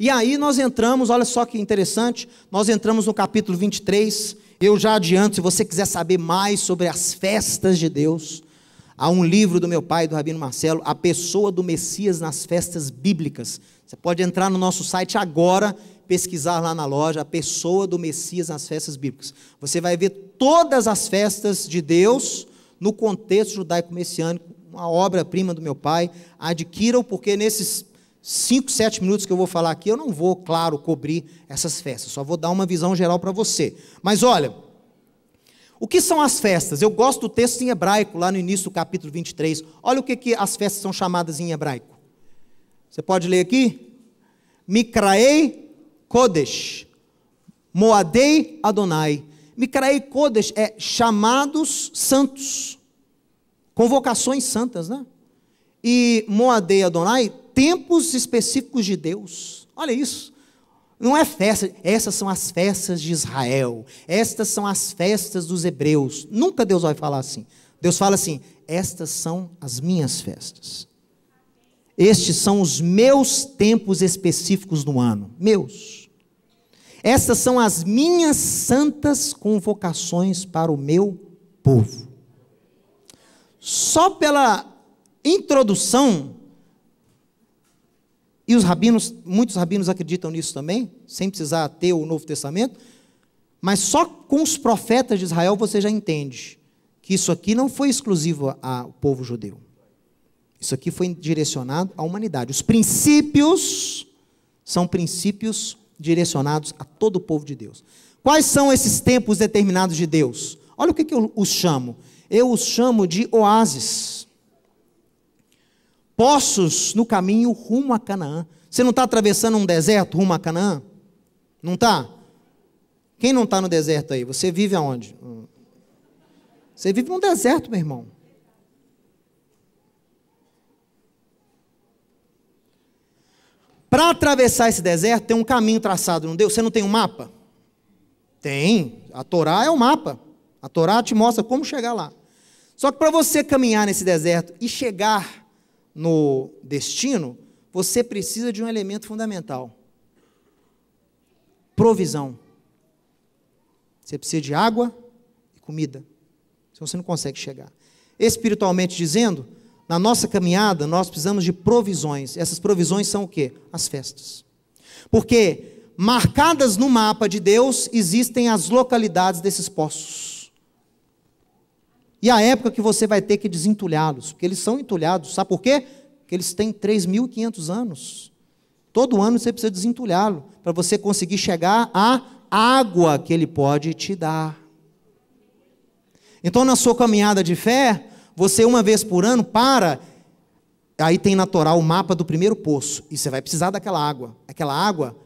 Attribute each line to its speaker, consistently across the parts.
Speaker 1: E aí nós entramos, olha só que interessante, nós entramos no capítulo 23. Eu já adianto, se você quiser saber mais sobre as festas de Deus, há um livro do meu pai, do Rabino Marcelo, A Pessoa do Messias nas Festas Bíblicas. Você pode entrar no nosso site agora, pesquisar lá na loja, A Pessoa do Messias nas Festas Bíblicas. Você vai ver todas as festas de Deus no contexto judaico-messiânico, uma obra-prima do meu pai. Adquiram, porque nesses cinco, sete minutos que eu vou falar aqui, eu não vou, claro, cobrir essas festas, só vou dar uma visão geral para você. Mas olha, o que são as festas? Eu gosto do texto em hebraico, lá no início do capítulo 23. Olha o que, que as festas são chamadas em hebraico. Você pode ler aqui? Mikraei Kodesh, Moadei Adonai. Mikraei Kodesh é chamados santos, convocações santas, né? E Moadei Adonai tempos específicos de Deus. Olha isso. Não é festa, essas são as festas de Israel, estas são as festas dos hebreus. Nunca Deus vai falar assim. Deus fala assim: estas são as minhas festas. Estes são os meus tempos específicos do ano, meus. Estas são as minhas santas convocações para o meu povo. Só pela introdução e os rabinos, muitos rabinos acreditam nisso também, sem precisar ter o Novo Testamento. Mas só com os profetas de Israel você já entende que isso aqui não foi exclusivo ao povo judeu. Isso aqui foi direcionado à humanidade. Os princípios são princípios direcionados a todo o povo de Deus. Quais são esses tempos determinados de Deus? Olha o que, que eu os chamo. Eu os chamo de oásis poços no caminho rumo a Canaã. Você não está atravessando um deserto rumo a Canaã? Não está? Quem não está no deserto aí? Você vive aonde? Você vive num deserto, meu irmão. Para atravessar esse deserto tem um caminho traçado, não deu? Você não tem um mapa? Tem. A Torá é o mapa. A Torá te mostra como chegar lá. Só que para você caminhar nesse deserto e chegar no destino, você precisa de um elemento fundamental: provisão. Você precisa de água e comida, senão você não consegue chegar. Espiritualmente dizendo, na nossa caminhada nós precisamos de provisões. Essas provisões são o quê? As festas. Porque marcadas no mapa de Deus existem as localidades desses poços e a época que você vai ter que desentulhá-los, porque eles são entulhados, sabe por quê? Porque eles têm 3.500 anos. Todo ano você precisa desentulhá-lo, para você conseguir chegar à água que ele pode te dar. Então, na sua caminhada de fé, você uma vez por ano para, aí tem na Torá o mapa do primeiro poço, e você vai precisar daquela água. Aquela água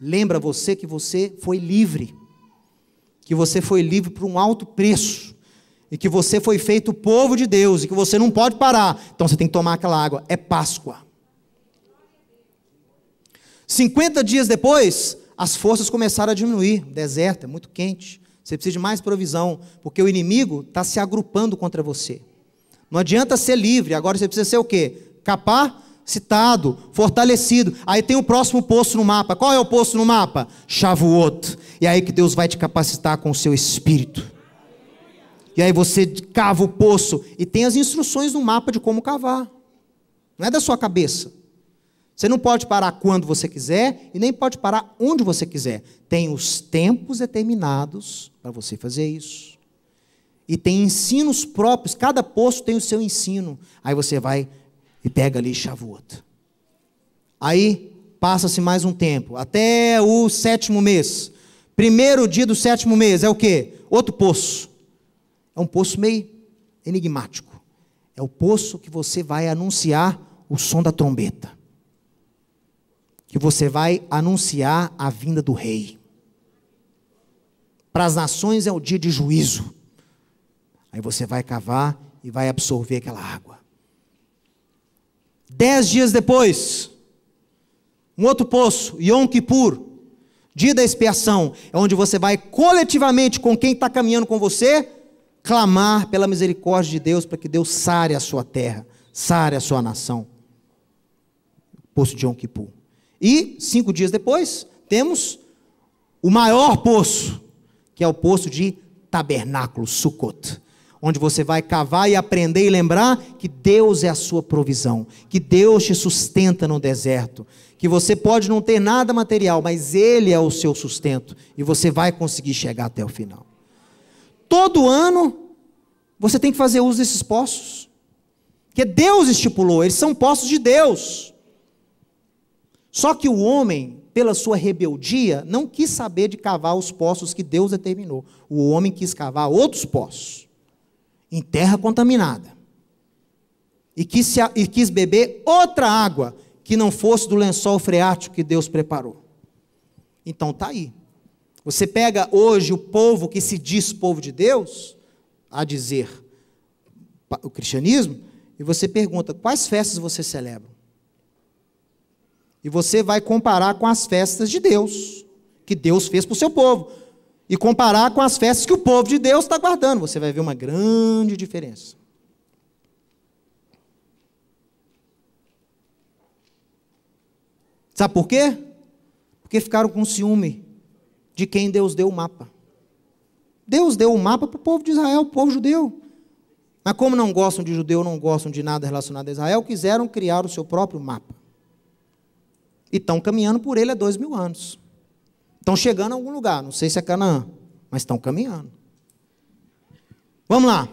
Speaker 1: lembra você que você foi livre, que você foi livre por um alto preço e que você foi feito povo de Deus e que você não pode parar. Então você tem que tomar aquela água. É Páscoa. 50 dias depois, as forças começaram a diminuir. Deserto, é muito quente. Você precisa de mais provisão, porque o inimigo está se agrupando contra você. Não adianta ser livre, agora você precisa ser o quê? Capacitado, fortalecido. Aí tem o próximo posto no mapa. Qual é o posto no mapa? Shavuot. E é aí que Deus vai te capacitar com o seu espírito. E aí você cava o poço e tem as instruções no mapa de como cavar. Não é da sua cabeça. Você não pode parar quando você quiser e nem pode parar onde você quiser. Tem os tempos determinados para você fazer isso. E tem ensinos próprios, cada poço tem o seu ensino. Aí você vai e pega ali Shavuot. Aí passa-se mais um tempo, até o sétimo mês. Primeiro dia do sétimo mês é o quê? Outro poço. É um poço meio enigmático. É o poço que você vai anunciar o som da trombeta. Que você vai anunciar a vinda do rei. Para as nações é o dia de juízo. Aí você vai cavar e vai absorver aquela água. Dez dias depois, um outro poço, Yom Kippur, dia da expiação, é onde você vai coletivamente com quem está caminhando com você clamar pela misericórdia de Deus para que Deus sare a sua terra, sare a sua nação. Poço de Yom Kippur. E, cinco dias depois, temos o maior poço, que é o poço de Tabernáculo, Sukkot. Onde você vai cavar e aprender e lembrar que Deus é a sua provisão, que Deus te sustenta no deserto, que você pode não ter nada material, mas Ele é o seu sustento e você vai conseguir chegar até o final. Todo ano você tem que fazer uso desses poços. Que Deus estipulou, eles são poços de Deus. Só que o homem, pela sua rebeldia, não quis saber de cavar os poços que Deus determinou. O homem quis cavar outros poços, em terra contaminada. E quis, se, e quis beber outra água que não fosse do lençol freático que Deus preparou. Então está aí. Você pega hoje o povo que se diz povo de Deus, a dizer o cristianismo, e você pergunta: quais festas você celebra? E você vai comparar com as festas de Deus, que Deus fez para o seu povo, e comparar com as festas que o povo de Deus está guardando. Você vai ver uma grande diferença. Sabe por quê? Porque ficaram com ciúme de quem Deus deu o mapa. Deus deu o mapa para o povo de Israel, o povo judeu. Mas como não gostam de judeu, não gostam de nada relacionado a Israel, quiseram criar o seu próprio mapa. E estão caminhando por ele há dois mil anos. Estão chegando a algum lugar, não sei se é Canaã, mas estão caminhando. Vamos lá.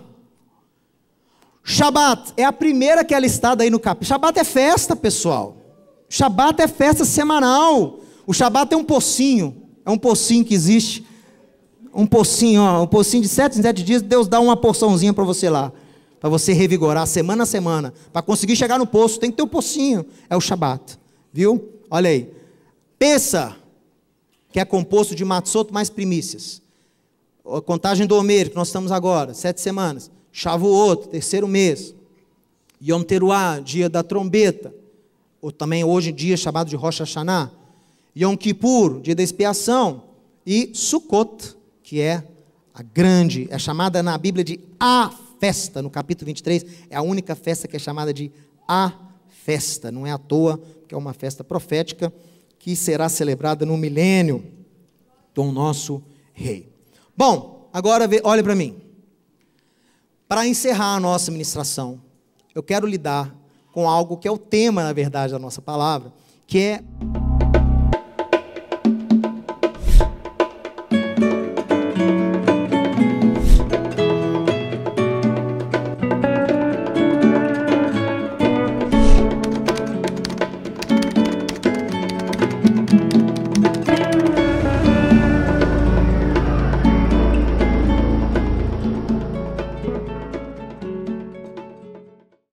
Speaker 1: Shabat é a primeira que é listada aí no capítulo. Shabat é festa, pessoal. Shabat é festa semanal. O Shabat é um pocinho. É um pocinho que existe. Um pocinho, ó, um pocinho de sete em sete dias, Deus dá uma porçãozinha para você lá. Para você revigorar semana a semana. Para conseguir chegar no poço, tem que ter um pocinho. É o Shabat. Viu? Olha aí. Pensa que é composto de Matsoto mais primícias. A contagem do Homero, que nós estamos agora, sete semanas. Shavuot, terceiro mês. Yom Teruah, dia da trombeta. Ou também hoje em dia chamado de Rosh Hashanah. Yom Kippur, dia da expiação, e Sukkot, que é a grande, é chamada na Bíblia de a festa, no capítulo 23, é a única festa que é chamada de a festa, não é à toa, que é uma festa profética que será celebrada no milênio do nosso rei. Bom, agora olha para mim. Para encerrar a nossa ministração, eu quero lidar com algo que é o tema, na verdade, da nossa palavra, que é